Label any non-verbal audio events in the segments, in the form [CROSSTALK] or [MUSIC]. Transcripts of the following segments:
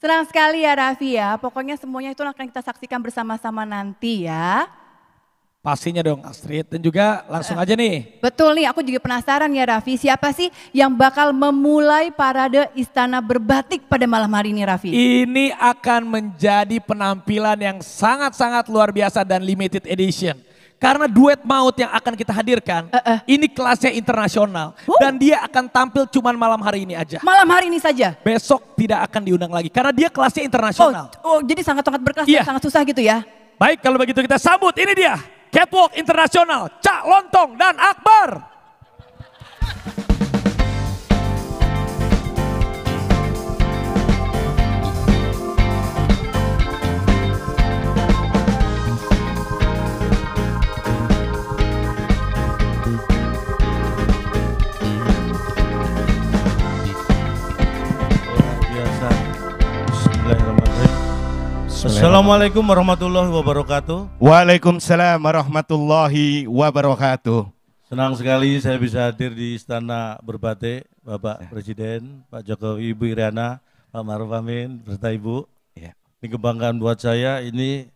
Senang sekali ya Raffi ya, pokoknya semuanya itu akan kita saksikan bersama-sama nanti ya. Pastinya dong Astrid dan juga langsung aja nih. Betul nih, aku juga penasaran ya Raffi, siapa sih yang bakal memulai parade istana berbatik pada malam hari ini Raffi? Ini akan menjadi penampilan yang sangat-sangat luar biasa dan limited edition. Karena duet maut yang akan kita hadirkan, uh -uh. ini kelasnya internasional. Uh. Dan dia akan tampil cuman malam hari ini aja. Malam hari ini saja? Besok tidak akan diundang lagi, karena dia kelasnya internasional. Oh, oh jadi sangat-sangat berkelas yeah. sangat susah gitu ya? Baik, kalau begitu kita sambut, ini dia. Catwalk Internasional, Cak Lontong dan Akbar. Assalamualaikum warahmatullahi wabarakatuh. Waalaikumsalam warahmatullahi wabarakatuh. Senang sekali saya bisa hadir di Istana Berbatik, Bapak ya. Presiden, Pak Jokowi, Ibu Iriana, Pak Maruf Amin, beserta Ibu. Ya. Ini kebanggaan buat saya, ini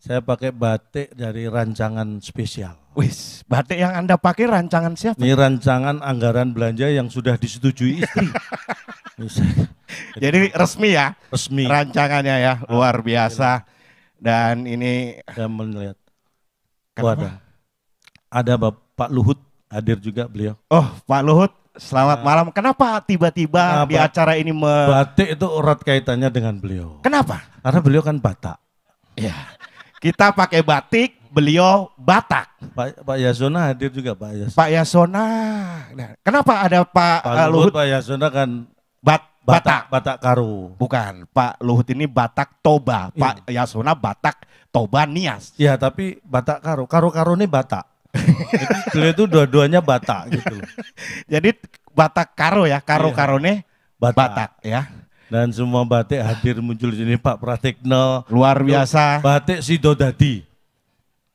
saya pakai batik dari rancangan spesial. Wis, batik yang Anda pakai rancangan siapa? Ini rancangan anggaran belanja yang sudah disetujui istri. [LAUGHS] Jadi resmi ya. Resmi. Rancangannya ya luar biasa. Dan ini saya melihat. Kenapa? ada. Ada Bapak Luhut hadir juga beliau. Oh, Pak Luhut Selamat nah. malam. Kenapa tiba-tiba nah, di acara ini me... batik itu erat kaitannya dengan beliau? Kenapa? Karena beliau kan Batak. Ya. Kita pakai batik, beliau Batak. Pak, Pak Yasona hadir juga Pak Yasona. Pak Yasona. Nah, kenapa ada Pak, Pak Luhut? Luhut Pak Yasona kan Bat Batak. Batak Karu. Bukan, Pak Luhut ini Batak Toba, iya. Pak Yasona Batak Toba Nias. ya tapi Batak Karu. Karu-karu ini Batak. Beliau itu dua-duanya Batak gitu [LAUGHS] Jadi Batak Karu ya, Karo-karone iya. Batak. Batak ya. Dan semua batik hadir muncul di sini Pak Pratikno. Luar biasa. Batik Sidodadi.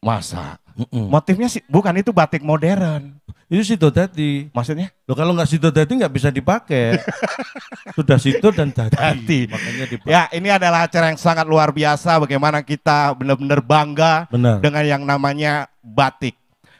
Masa? Mm -mm. Motifnya sih bukan itu batik modern itu sido dadi. Maksudnya? Lo kalau nggak sido dadi nggak bisa dipakai. [LAUGHS] Sudah sido dan dadi. dadi. Makanya dipakai. Ya ini adalah acara yang sangat luar biasa. Bagaimana kita benar-benar bangga Bener. dengan yang namanya batik.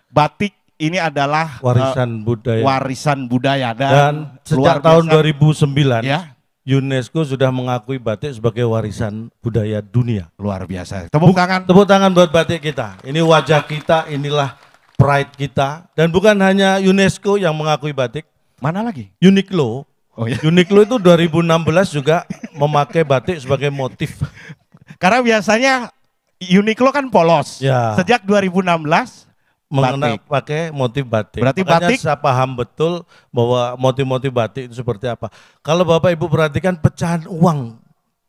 Batik ini adalah eh, warisan uh, budaya. Warisan budaya dan, dan sejak tahun biasa. 2009 ya UNESCO sudah mengakui batik sebagai warisan budaya dunia. Luar biasa. Tepuk tangan. Tepuk tangan buat batik kita. Ini wajah kita, inilah pride kita dan bukan hanya UNESCO yang mengakui batik. Mana lagi? Uniqlo. Oh, iya. Uniqlo itu 2016 juga memakai batik sebagai motif. Karena biasanya Uniqlo kan polos. Ya. Sejak 2016 mengenai pakai motif batik. Berarti Makanya batik saya paham betul bahwa motif-motif batik itu seperti apa. Kalau Bapak Ibu perhatikan pecahan uang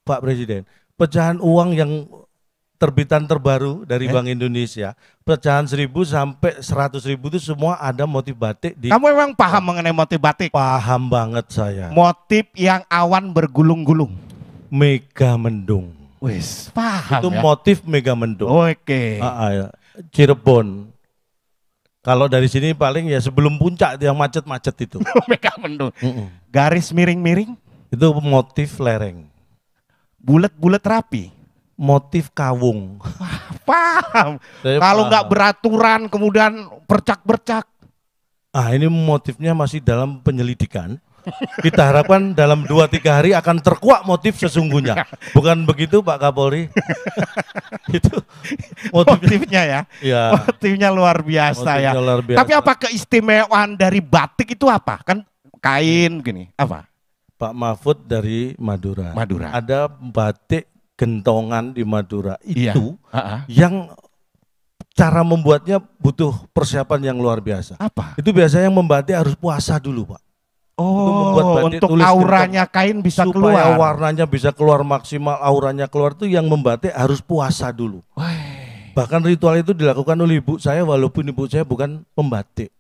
Pak Presiden, pecahan uang yang terbitan terbaru dari eh? Bank Indonesia. Pecahan seribu sampai seratus ribu itu semua ada motif batik. Di... Kamu memang paham mengenai motif batik? Paham banget saya. Motif yang awan bergulung-gulung. Mega mendung. Wis, paham Itu ya? motif mega mendung. Oke. Okay. Ah, ah, ya. Cirebon. Kalau dari sini paling ya sebelum puncak yang macet-macet itu. [LAUGHS] mega mendung. Mm -mm. Garis miring-miring? Itu motif lereng. Bulat-bulat rapi? motif kawung. [LAUGHS] paham. Saya Kalau nggak beraturan kemudian bercak-bercak. Ah ini motifnya masih dalam penyelidikan. Kita harapkan dalam 2-3 hari akan terkuak motif sesungguhnya. Bukan begitu Pak Kapolri? [LAUGHS] Itu motifnya, motifnya ya. ya. Motifnya luar biasa motifnya ya. Luar biasa. Tapi apa keistimewaan dari batik itu apa? Kan kain gini, apa? Pak Mahfud dari Madura. Madura. Ada batik gentongan di Madura iya. itu iya. yang cara membuatnya butuh persiapan yang luar biasa. Apa? Itu biasanya yang membatik harus puasa dulu, Pak. Oh, untuk, untuk auranya kain bisa supaya keluar. warnanya bisa keluar maksimal, auranya keluar itu yang membatik harus puasa dulu. Wey. Bahkan ritual itu dilakukan oleh ibu saya walaupun ibu saya bukan pembatik.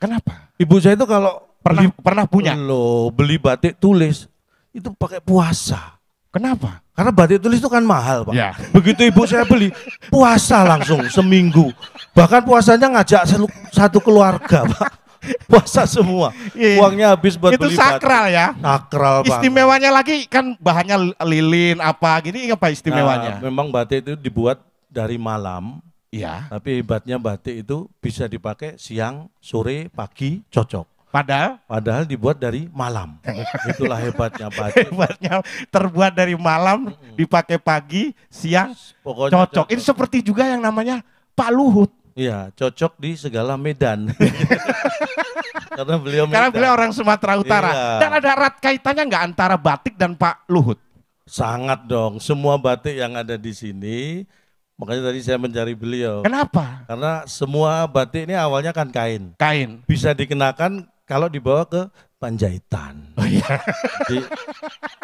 Kenapa? Ibu saya itu kalau pernah beli, pernah punya. Loh, beli batik tulis itu pakai puasa. Kenapa? Karena batik tulis itu kan mahal, Pak. Ya. Begitu ibu saya beli, puasa langsung seminggu. Bahkan puasanya ngajak satu, keluarga, Pak. Puasa semua. ya. Uangnya habis buat itu beli sakral batik. ya. Sakral, Pak. Istimewanya lagi kan bahannya lilin apa gini apa nah, istimewanya? Nah, memang batik itu dibuat dari malam. Ya. Tapi hebatnya batik itu bisa dipakai siang, sore, pagi, cocok. Padahal? Padahal dibuat dari malam. [LAUGHS] Itulah hebatnya batik. [LAUGHS] hebatnya terbuat dari malam, dipakai pagi, siang, Pokoknya cocok. cocok. Ini seperti juga yang namanya Pak Luhut. Iya, cocok di segala medan. [LAUGHS] Karena beliau medan. Karena beliau orang Sumatera Utara. Iya. Dan ada erat kaitannya nggak antara batik dan Pak Luhut? Sangat dong. Semua batik yang ada di sini Makanya tadi saya mencari beliau. Kenapa? Karena semua batik ini awalnya kan kain. Kain. Bisa dikenakan kalau dibawa ke Panjaitan. Oh, iya. Jadi,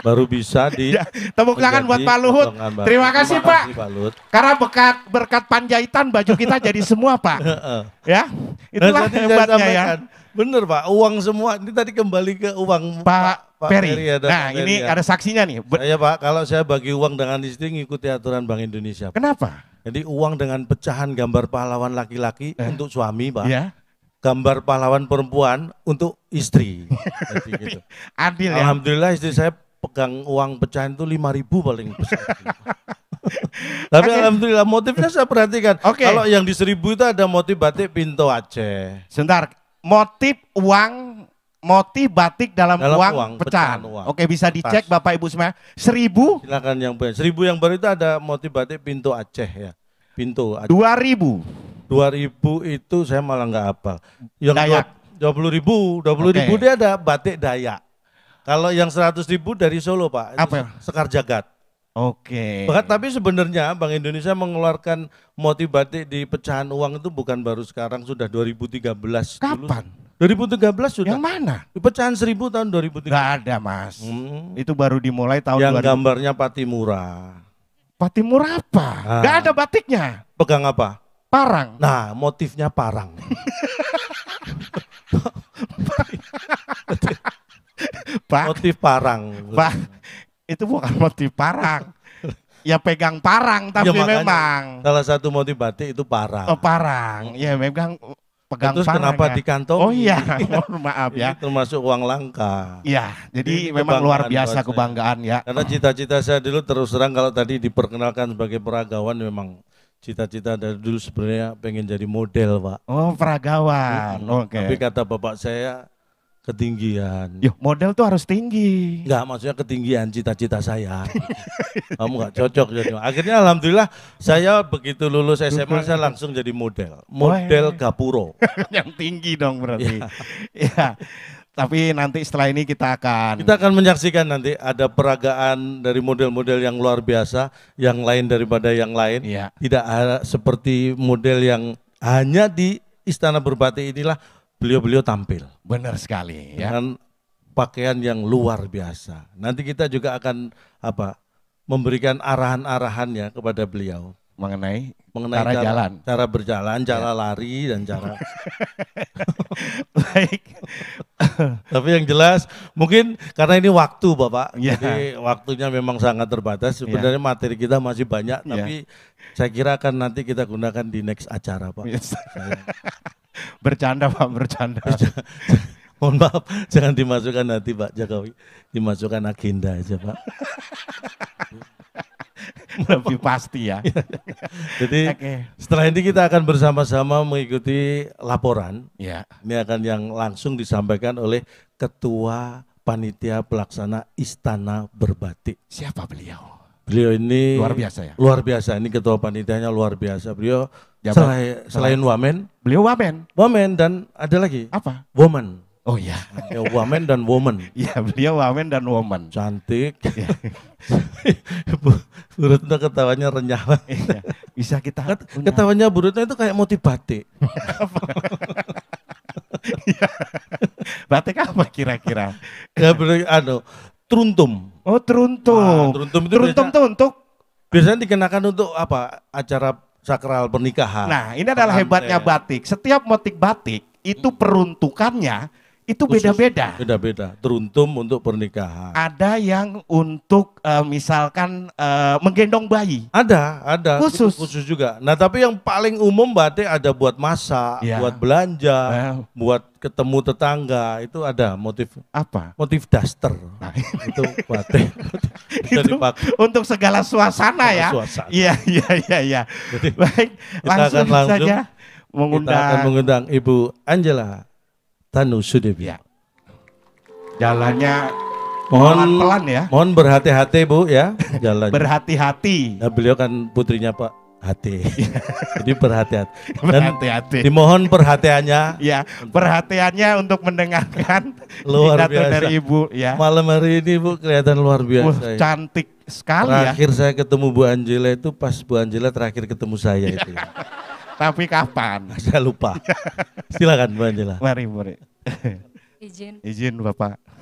baru bisa di ya, tepuk tangan buat Pak Luhut. Terima kasih Terima Kasih, Pak Luhut. Karena berkat berkat Panjaitan baju kita [LAUGHS] jadi semua Pak. ya. Itulah nah, hebatnya ya. Bener Pak, uang semua. Ini tadi kembali ke uang Pak, Pak, Pak Peri. nah, Pak ini ya. ada saksinya nih. Ber Pak, kalau saya bagi uang dengan istri ngikuti aturan Bank Indonesia. Pak. Kenapa? Jadi uang dengan pecahan gambar pahlawan laki-laki eh. untuk suami, Pak. Ya gambar pahlawan perempuan untuk istri. [LAUGHS] Jadi, gitu. Adil ya. Alhamdulillah istri saya pegang uang pecahan itu lima ribu paling [LAUGHS] besar. Tapi okay. alhamdulillah motifnya saya perhatikan. Okay. Kalau yang di seribu itu ada motif batik pintu Aceh. Sebentar, motif uang motif batik dalam, dalam uang, uang pecahan. pecahan uang. Oke, bisa dicek Tas. Bapak Ibu semua. Seribu. Silakan yang baru. Seribu yang baru itu ada motif batik pintu Aceh ya. Pintu Dua ribu. Dua ribu itu saya malah nggak apa. Yang dua puluh ribu, dua puluh ribu dia ada batik Dayak. Kalau yang seratus ribu dari Solo Pak, Apa? Sekar Jagat. Oke. Okay. tapi sebenarnya Bank Indonesia mengeluarkan motif batik di pecahan uang itu bukan baru sekarang, sudah 2013. Kapan? Dulu. 2013 sudah. Yang mana? Di pecahan 1000 tahun 2013. Gak ada mas. Hmm. Itu baru dimulai tahun Yang 2000. gambarnya Patimura. Patimura apa? Ah. Gak ada batiknya. Pegang apa? Parang. Nah, motifnya parang. Pak, motif parang. Pak, itu bukan motif parang. Ya pegang parang ya, tapi ya, makanya, memang. Salah satu motif batik itu parang. Oh, parang. Ya memang pegang Terus parang. kenapa ya. kantor? Oh iya, mohon [LAUGHS] maaf ya. Ini termasuk uang langka. Iya, jadi Ini memang luar biasa kebanggaan ya. Karena cita-cita saya dulu terus terang kalau tadi diperkenalkan sebagai peragawan memang cita-cita dari dulu sebenarnya pengen jadi model pak. Oh peragawan, oke. Okay. Tapi kata bapak saya ketinggian. Yo model tuh harus tinggi. Enggak maksudnya ketinggian cita-cita saya. [LAUGHS] Kamu nggak cocok jadi. Akhirnya alhamdulillah saya begitu lulus SMA saya langsung jadi model, model Kapuro gapuro. [LAUGHS] Yang tinggi dong berarti. Ya. ya tapi nanti setelah ini kita akan kita akan menyaksikan nanti ada peragaan dari model-model yang luar biasa, yang lain daripada yang lain. ya. Tidak seperti model yang hanya di Istana Berbati inilah beliau-beliau tampil. Benar sekali ya. Dengan pakaian yang luar biasa. Nanti kita juga akan apa? memberikan arahan-arahannya kepada beliau mengenai mengenai cara, cara jalan, cara berjalan, cara ya. lari dan cara. [LAUGHS] [LAUGHS] Baik, tapi yang jelas mungkin karena ini waktu Bapak. Yeah. Jadi waktunya memang sangat terbatas. Iya. Sebenarnya yeah. materi kita masih banyak yeah. tapi saya kira akan nanti kita gunakan di next acara Pak. Yes. Iya. [LAUGHS] bercanda Pak, bercanda. [LAUGHS] Mohon maaf, jangan dimasukkan nanti Pak Jokowi. Dimasukkan agenda aja Pak. [LAUGHS] lebih pasti ya. [LAUGHS] Jadi okay. setelah ini kita akan bersama-sama mengikuti laporan. Ya. Ini akan yang langsung disampaikan oleh Ketua Panitia Pelaksana Istana Berbatik. Siapa beliau? Beliau ini luar biasa ya. Luar biasa. Ini ketua panitianya luar biasa. Beliau Jabat, selain, selain wamen, beliau wamen. Wamen dan ada lagi apa? Woman. Oh iya. Ya woman dan woman. [LAUGHS] Iya beliau woman dan woman. Cantik. [LAUGHS] Iya. Bu, Bu Retno ketawanya renyah banget. Iya. Bisa kita Ket, Ketawanya Bu Retno itu kayak motif Batik iya. Batik apa kira-kira? Ya bener, anu, teruntum. Oh teruntum. Ah, teruntum itu truntum biasa, tuh untuk? Biasanya dikenakan untuk apa? Acara sakral pernikahan. Nah ini adalah Ante. hebatnya batik. Setiap motif batik itu peruntukannya itu beda-beda. Beda-beda, teruntum untuk pernikahan. Ada yang untuk uh, misalkan uh, menggendong bayi. Ada, ada. Khusus. khusus juga. Nah, tapi yang paling umum Mbak ada buat masak, ya. buat belanja, buat ketemu tetangga, itu ada motif apa? Motif daster. Nah. itu batik [LAUGHS] itu untuk segala suasana ya. Suasana. Iya, iya, iya, iya. Baik, langsung, langsung saja mengundang kita akan mengundang Ibu Angela Tanu Sudebi. biar ya. Jalannya mohon pelan ya. Mohon berhati-hati Bu ya jalan. [LAUGHS] berhati-hati. Nah, beliau kan putrinya Pak hati. [LAUGHS] Jadi berhati-hati. berhati-hati. Dimohon perhatiannya. ya, perhatiannya untuk mendengarkan [LAUGHS] luar biasa dari Ibu ya. Malam hari ini Bu kelihatan luar biasa. Uh, cantik sekali terakhir ya. Terakhir saya ketemu Bu Anjela itu pas Bu Anjela terakhir ketemu saya itu. Ya. Tapi kapan? [LAUGHS] Saya lupa. Silakan Bu Angela. Mari, mari. Izin. Izin Bapak.